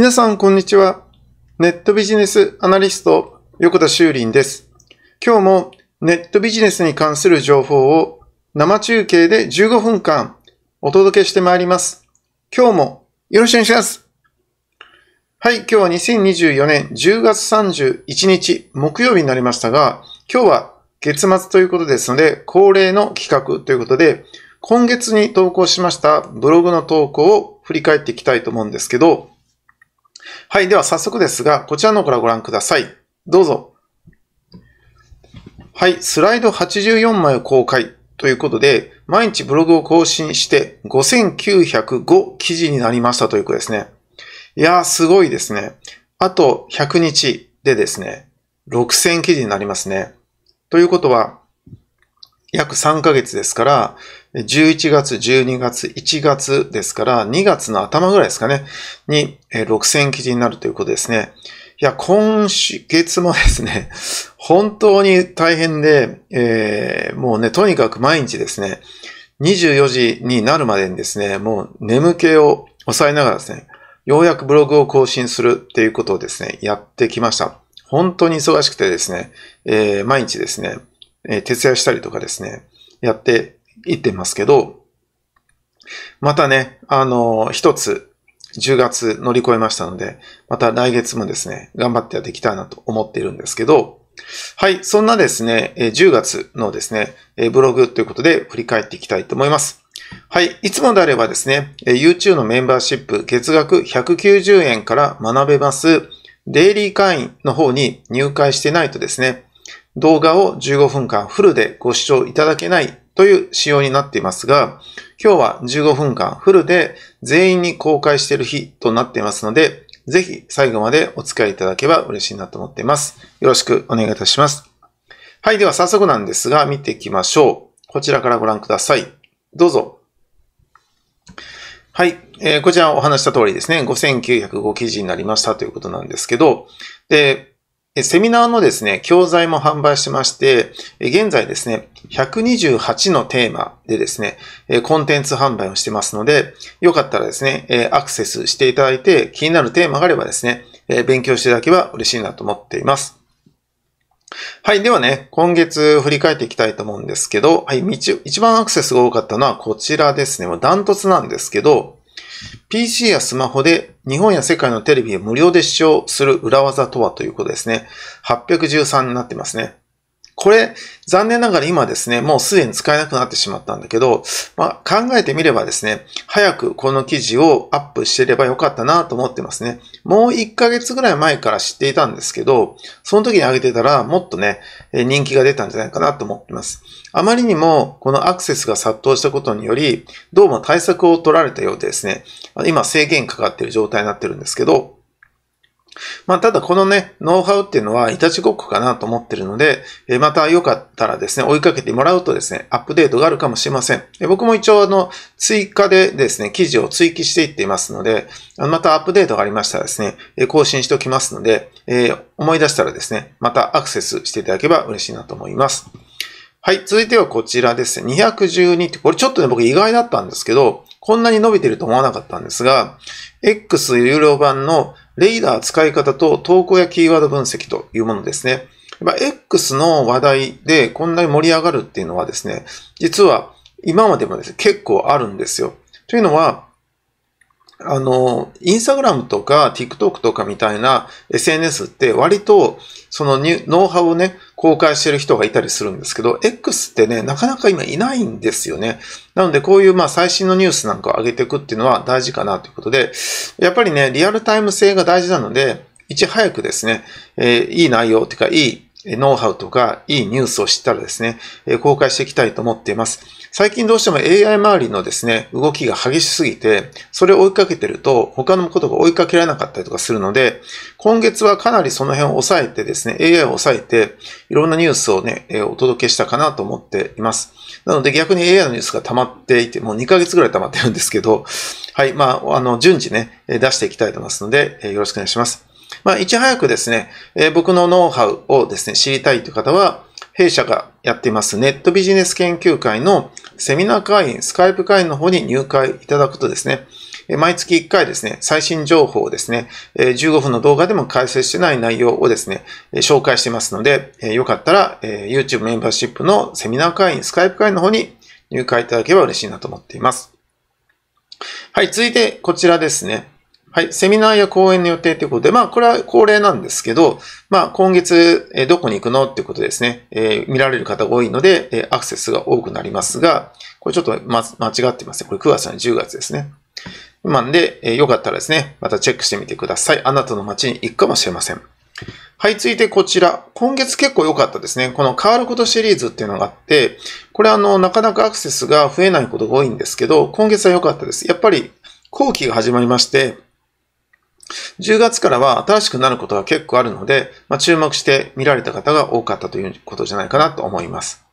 皆さん、こんにちは。ネットビジネスアナリスト、横田修林です。今日もネットビジネスに関する情報を生中継で15分間お届けしてまいります。今日もよろしくお願いします。はい、今日は2024年10月31日木曜日になりましたが、今日は月末ということですので、恒例の企画ということで、今月に投稿しましたブログの投稿を振り返っていきたいと思うんですけど、はい、では早速ですが、こちらのからご覧ください。どうぞ。はい、スライド84枚を公開ということで、毎日ブログを更新して5905記事になりましたということですね。いやー、すごいですね。あと100日でですね、6000記事になりますね。ということは、約3ヶ月ですから、11月、12月、1月ですから、2月の頭ぐらいですかね、に6000記事になるということですね。いや、今週、月もですね、本当に大変で、えー、もうね、とにかく毎日ですね、24時になるまでにですね、もう眠気を抑えながらですね、ようやくブログを更新するっていうことをですね、やってきました。本当に忙しくてですね、えー、毎日ですね、えー、徹夜したりとかですね、やって言ってますけど、またね、あの、一つ、10月乗り越えましたので、また来月もですね、頑張ってやっていきたいなと思っているんですけど、はい、そんなですね、10月のですね、ブログということで振り返っていきたいと思います。はい。いつもであればですね、YouTube のメンバーシップ月額190円から学べます、デイリー会員の方に入会してないとですね、動画を15分間フルでご視聴いただけないという仕様になっていますが、今日は15分間フルで全員に公開している日となっていますので、ぜひ最後までお付き合いいただけば嬉しいなと思っています。よろしくお願いいたします。はい、では早速なんですが、見ていきましょう。こちらからご覧ください。どうぞ。はい、えー、こちらお話した通りですね、5905記事になりましたということなんですけど、で、セミナーのですね、教材も販売してまして、現在ですね、128のテーマでですね、コンテンツ販売をしてますので、よかったらですね、アクセスしていただいて、気になるテーマがあればですね、勉強していただけば嬉しいなと思っています。はい。ではね、今月振り返っていきたいと思うんですけど、はい。一番アクセスが多かったのはこちらですね。もうダントツなんですけど、PC やスマホで日本や世界のテレビを無料で視聴する裏技とはということですね。813になってますね。これ、残念ながら今ですね、もうすでに使えなくなってしまったんだけど、まあ、考えてみればですね、早くこの記事をアップしてればよかったなと思ってますね。もう1ヶ月ぐらい前から知っていたんですけど、その時に上げてたらもっとね、人気が出たんじゃないかなと思ってます。あまりにもこのアクセスが殺到したことにより、どうも対策を取られたようでですね、今制限かかっている状態になってるんですけど、まあ、ただこのね、ノウハウっていうのはいたちごっこかなと思ってるので、えまたよかったらですね、追いかけてもらうとですね、アップデートがあるかもしれません。え僕も一応あの、追加でですね、記事を追記していっていますので、またアップデートがありましたらですね、え更新しておきますので、え思い出したらですね、またアクセスしていただければ嬉しいなと思います。はい、続いてはこちらですね。212って、これちょっとね、僕意外だったんですけど、こんなに伸びてると思わなかったんですが、X 有料版のレイダー使い方と投稿やキーワード分析というものですね。まあ、X の話題でこんなに盛り上がるっていうのはですね、実は今までもですね、結構あるんですよ。というのは、あの、インスタグラムとか TikTok とかみたいな SNS って割とそのノウハウをね、公開してる人がいたりするんですけど、X ってね、なかなか今いないんですよね。なのでこういうまあ最新のニュースなんかを上げていくっていうのは大事かなということで、やっぱりね、リアルタイム性が大事なので、いち早くですね、えー、いい内容っていうか、いいノウハウとか、いいニュースを知ったらですね、え公開していきたいと思っています。最近どうしても AI 周りのですね、動きが激しすぎて、それを追いかけてると、他のことが追いかけられなかったりとかするので、今月はかなりその辺を抑えてですね、AI を抑えて、いろんなニュースをね、お届けしたかなと思っています。なので逆に AI のニュースが溜まっていて、もう2ヶ月ぐらい溜まってるんですけど、はい、まあ、あの、順次ね、出していきたいと思いますので、よろしくお願いします。まあ、いち早くですね、僕のノウハウをですね、知りたいという方は、弊社がやっていますネットビジネス研究会のセミナー会員、スカイプ会員の方に入会いただくとですね、毎月1回ですね、最新情報をですね、15分の動画でも解説してない内容をですね、紹介してますので、よかったら YouTube メンバーシップのセミナー会員、スカイプ会員の方に入会いただければ嬉しいなと思っています。はい、続いてこちらですね。はい、セミナーや講演の予定ということで、まあ、これは恒例なんですけど、まあ、今月、えどこに行くのっていうことですね、えー、見られる方が多いので、えアクセスが多くなりますが、これちょっと、ま、間違ってますね。これ9月の10月ですね。なんで、えー、よかったらですね、またチェックしてみてください。あなたの街に行くかもしれません。はい、続いてこちら。今月結構良かったですね。この変わることシリーズっていうのがあって、これあの、なかなかアクセスが増えないことが多いんですけど、今月は良かったです。やっぱり、後期が始まりまして、10月からは新しくなることが結構あるので、まあ、注目して見られた方が多かったということじゃないかなと思います。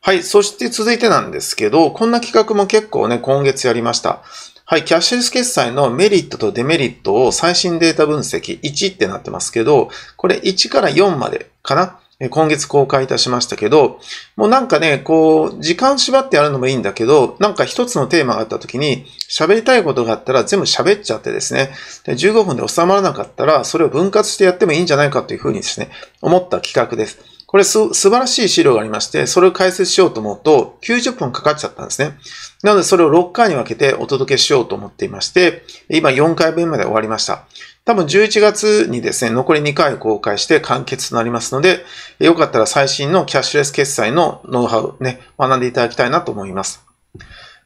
はい。そして続いてなんですけど、こんな企画も結構ね、今月やりました。はい。キャッシュレス決済のメリットとデメリットを最新データ分析1ってなってますけど、これ1から4までかな今月公開いたしましたけど、もうなんかね、こう、時間縛ってやるのもいいんだけど、なんか一つのテーマがあった時に、喋りたいことがあったら全部喋っちゃってですね、で15分で収まらなかったら、それを分割してやってもいいんじゃないかというふうにですね、思った企画です。これす、素晴らしい資料がありまして、それを解説しようと思うと、90分かかっちゃったんですね。なので、それを6回に分けてお届けしようと思っていまして、今4回分まで終わりました。多分11月にですね、残り2回公開して完結となりますので、よかったら最新のキャッシュレス決済のノウハウね、学んでいただきたいなと思います。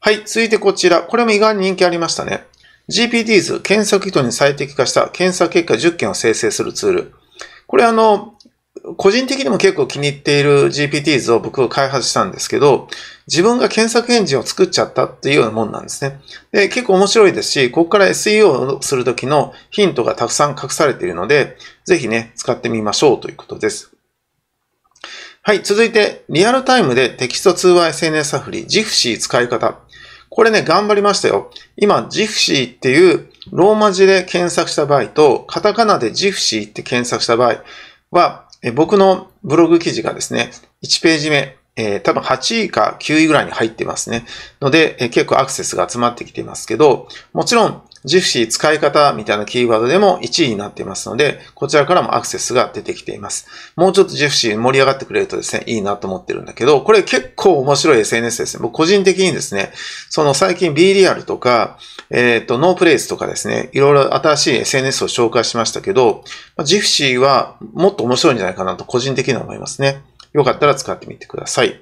はい、続いてこちら。これも意外に人気ありましたね。GPTs、検索キに最適化した検索結果10件を生成するツール。これあの、個人的にも結構気に入っている GPTs を僕は開発したんですけど、自分が検索エンジンを作っちゃったっていうようなもんなんですね。で、結構面白いですし、ここから SEO をするときのヒントがたくさん隠されているので、ぜひね、使ってみましょうということです。はい、続いて、リアルタイムでテキスト通話 SNS アプリ、ジフシー使い方。これね、頑張りましたよ。今、ジフシーっていうローマ字で検索した場合と、カタカナでジフシーって検索した場合は、え僕のブログ記事がですね、1ページ目、えー、多分8位か9位ぐらいに入ってますね。ので、えー、結構アクセスが集まってきていますけど、もちろんジプシー使い方みたいなキーワードでも1位になっていますので、こちらからもアクセスが出てきています。もうちょっとジプシー盛り上がってくれるとですね、いいなと思ってるんだけど、これ結構面白い SNS ですね。僕個人的にですね、その最近 B リアルとか、えっ、ー、と、ノープレイスとかですね、いろいろ新しい SNS を紹介しましたけど、ジプシーはもっと面白いんじゃないかなと個人的には思いますね。よかったら使ってみてください。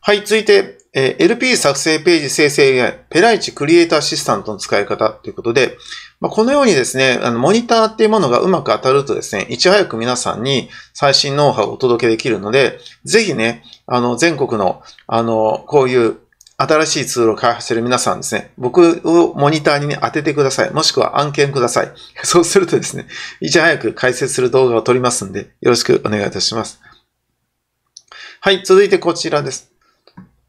はい、続いて、え LP 作成ページ生成 AI、ペライチクリエイトアシスタントの使い方ということで、まこのようにですね、あのモニターっていうものがうまく当たるとですね、いち早く皆さんに最新ノウハウをお届けできるので、ぜひね、あの、全国の、あの、こういう新しいツールを開発している皆さんですね、僕をモニターに、ね、当ててください。もしくは案件ください。そうするとですね、いち早く解説する動画を撮りますんで、よろしくお願いいたします。はい、続いてこちらです。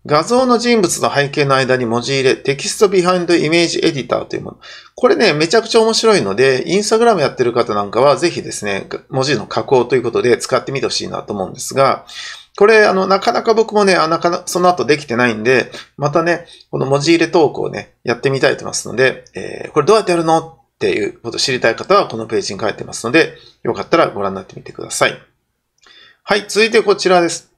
画像の人物の背景の間に文字入れ、テキストビハインドイメージエディターというもの。これね、めちゃくちゃ面白いので、インスタグラムやってる方なんかは、ぜひですね、文字の加工ということで使ってみてほしいなと思うんですが、これ、あの、なかなか僕もね、あなかなその後できてないんで、またね、この文字入れ投稿をね、やってみたいと思いますので、えー、これどうやってやるのっていうことを知りたい方は、このページに書いてますので、よかったらご覧になってみてください。はい、続いてこちらです。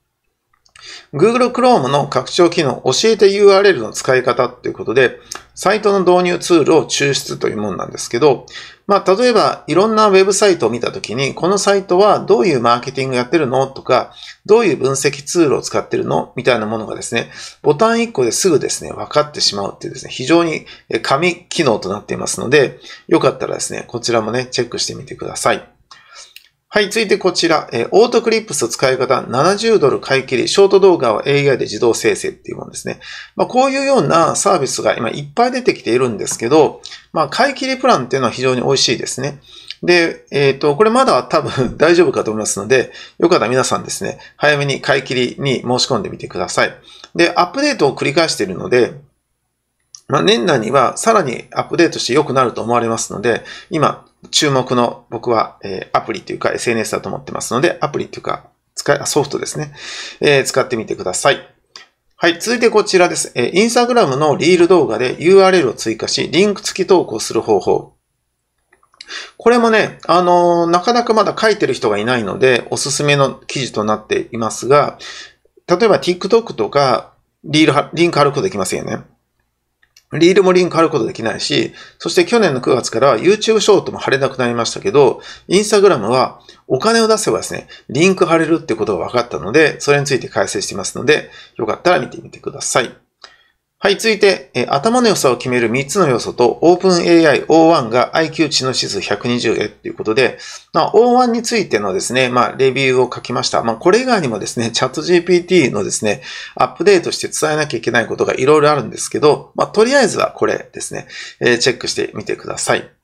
Google Chrome の拡張機能、教えて URL の使い方っていうことで、サイトの導入ツールを抽出というものなんですけど、まあ、例えば、いろんなウェブサイトを見たときに、このサイトはどういうマーケティングやってるのとか、どういう分析ツールを使ってるのみたいなものがですね、ボタン1個ですぐですね、分かってしまうっていうですね、非常に紙機能となっていますので、よかったらですね、こちらもね、チェックしてみてください。はい、続いてこちら、えー、オートクリップス使い方70ドル買い切り、ショート動画を AI で自動生成っていうものですね。まあ、こういうようなサービスが今いっぱい出てきているんですけど、まあ、買い切りプランっていうのは非常に美味しいですね。で、えっ、ー、と、これまだ多分 大丈夫かと思いますので、よかったら皆さんですね、早めに買い切りに申し込んでみてください。で、アップデートを繰り返しているので、まあ、年内にはさらにアップデートして良くなると思われますので、今、注目の僕は、えー、アプリというか SNS だと思ってますので、アプリというか使い、ソフトですね、えー、使ってみてください。はい、続いてこちらです。えー、インスタグラムのリール動画で URL を追加し、リンク付き投稿する方法。これもね、あのー、なかなかまだ書いてる人がいないので、おすすめの記事となっていますが、例えば TikTok とか、リール、リンク貼ることできませんよね。リールもリンク貼ることできないし、そして去年の9月から YouTube ショートも貼れなくなりましたけど、Instagram はお金を出せばですね、リンク貼れるってことが分かったので、それについて解説してますので、よかったら見てみてください。はい、続いて、え頭の良さを決める3つの要素と OpenAI O1 が IQ 知能指数120へということで、まあ、O1 についてのですね、まあ、レビューを書きました。まあ、これ以外にもですね、チャット GPT のですね、アップデートして伝えなきゃいけないことがいろいろあるんですけど、まあ、とりあえずはこれですね、えチェックしてみてください。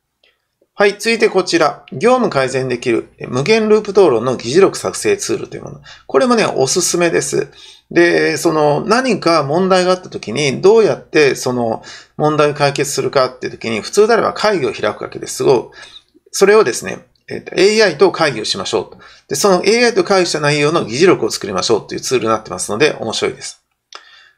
はい、続いてこちら。業務改善できる無限ループ討論の議事録作成ツールというもの。これもね、おすすめです。で、その何か問題があった時にどうやってその問題を解決するかっていう時に普通であれば会議を開くわけですが、それをですね、AI と会議をしましょうで、その AI と会議した内容の議事録を作りましょうというツールになってますので面白いです。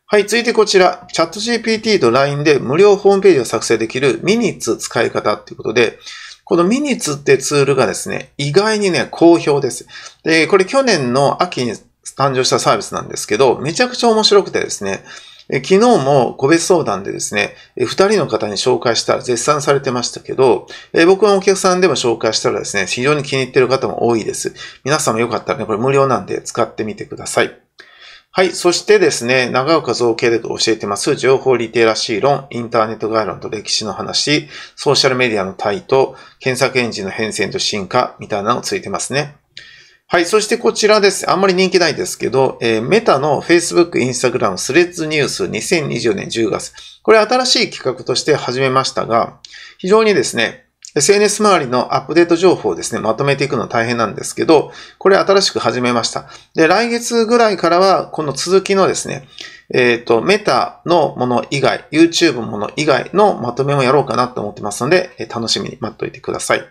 はい、続いてこちら、チャット GPT と LINE で無料ホームページを作成できるミニッツ使い方ということで、このミニツってツールがですね、意外にね、好評です。で、これ去年の秋に誕生したサービスなんですけど、めちゃくちゃ面白くてですね、昨日も個別相談でですね、2人の方に紹介したら絶賛されてましたけど、僕のお客さんでも紹介したらですね、非常に気に入ってる方も多いです。皆さんもよかったらね、これ無料なんで使ってみてください。はい。そしてですね、長岡造形で教えてます、情報リテラシー論、インターネット概論と歴史の話、ソーシャルメディアの対と、検索エンジンの変遷と進化、みたいなのついてますね。はい。そしてこちらです。あんまり人気ないですけど、えー、メタの Facebook、Instagram、スレッズニュース2 0 2 4年10月。これ新しい企画として始めましたが、非常にですね、SNS 周りのアップデート情報をですね、まとめていくの大変なんですけど、これ新しく始めました。で、来月ぐらいからは、この続きのですね、えっ、ー、と、メタのもの以外、YouTube もの以外のまとめもやろうかなと思ってますので、楽しみに待っておいてください。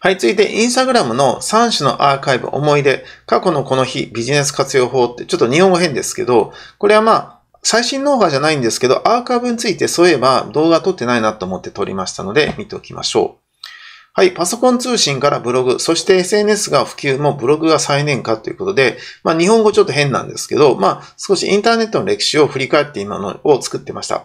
はい、続いて、インスタグラムの3種のアーカイブ、思い出、過去のこの日、ビジネス活用法って、ちょっと日本語変ですけど、これはまあ、最新動画じゃないんですけど、アーカイブについてそういえば動画撮ってないなと思って撮りましたので見ておきましょう。はい、パソコン通信からブログ、そして SNS が普及もブログが再燃化ということで、まあ日本語ちょっと変なんですけど、まあ少しインターネットの歴史を振り返って今のを作ってました。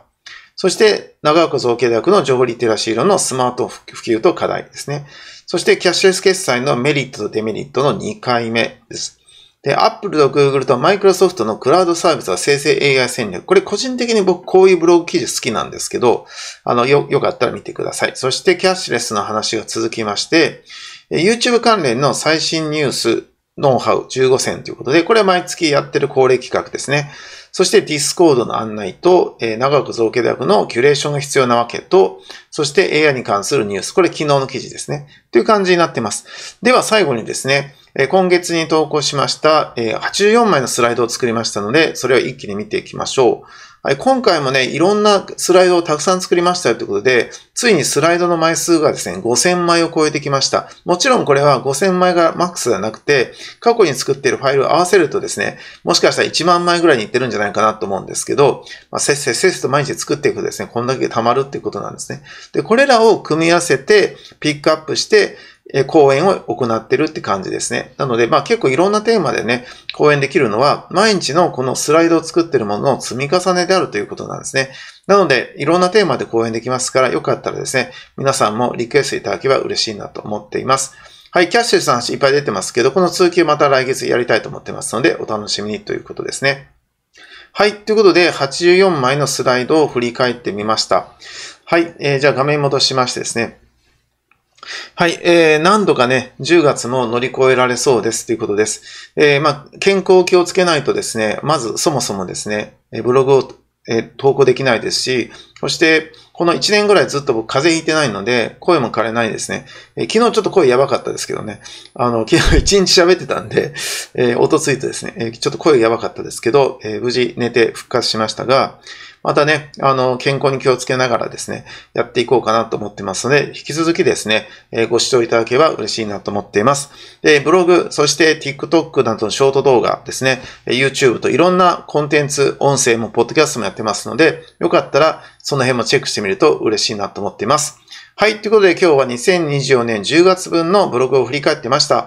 そして、長岡造形大学の情報リテラシー論のスマート普及と課題ですね。そして、キャッシュレス決済のメリットとデメリットの2回目です。で、Apple と Google と Microsoft のクラウドサービスは生成 AI 戦略。これ個人的に僕こういうブログ記事好きなんですけど、あの、よ、よかったら見てください。そしてキャッシュレスの話が続きまして、YouTube 関連の最新ニュース、ノウハウ15選ということで、これは毎月やってる恒例企画ですね。そして Discord の案内と、えー、長く造形大学のキュレーションが必要なわけと、そして AI に関するニュース。これ昨日の記事ですね。という感じになってます。では最後にですね、え今月に投稿しました、え84枚のスライドを作りましたので、それを一気に見ていきましょう。はい、今回もね、いろんなスライドをたくさん作りましたよということで、ついにスライドの枚数がですね、5000枚を超えてきました。もちろんこれは5000枚がマックスではなくて、過去に作っているファイルを合わせるとですね、もしかしたら1万枚ぐらいにいってるんじゃないかなと思うんですけど、まあ、せっせっせっせと毎日作っていくとですね、こんだけ溜まるっていうことなんですね。で、これらを組み合わせて、ピックアップして、え講演を行ってるって感じですね。なので、まあ結構いろんなテーマでね、講演できるのは、毎日のこのスライドを作ってるものの積み重ねであるということなんですね。なので、いろんなテーマで講演できますから、よかったらですね、皆さんもリクエストいただけば嬉しいなと思っています。はい、キャッシュレスの話いっぱい出てますけど、この通級また来月やりたいと思ってますので、お楽しみにということですね。はい。ということで、84枚のスライドを振り返ってみました。はい。えー、じゃあ画面戻しましてですね。はい、えー、何度かね、10月も乗り越えられそうですということです。えー、まあ、健康を気をつけないとですね、まずそもそもですね、ブログを、えー、投稿できないですし、そして、この1年ぐらいずっと僕風邪ひいてないので、声も枯れないですね。え昨日ちょっと声やばかったですけどね。あの、昨日1日喋ってたんで、えー、音ついてですね、えちょっと声やばかったですけど、えー、無事寝て復活しましたが、またね、あの、健康に気をつけながらですね、やっていこうかなと思ってますので、引き続きですね、えー、ご視聴いただければ嬉しいなと思っています。で、ブログ、そして TikTok などのショート動画ですね、YouTube といろんなコンテンツ、音声も、ポッドキャストもやってますので、よかったら、その辺もチェックしてみると嬉しいなと思っています。はい。ということで今日は2024年10月分のブログを振り返ってました。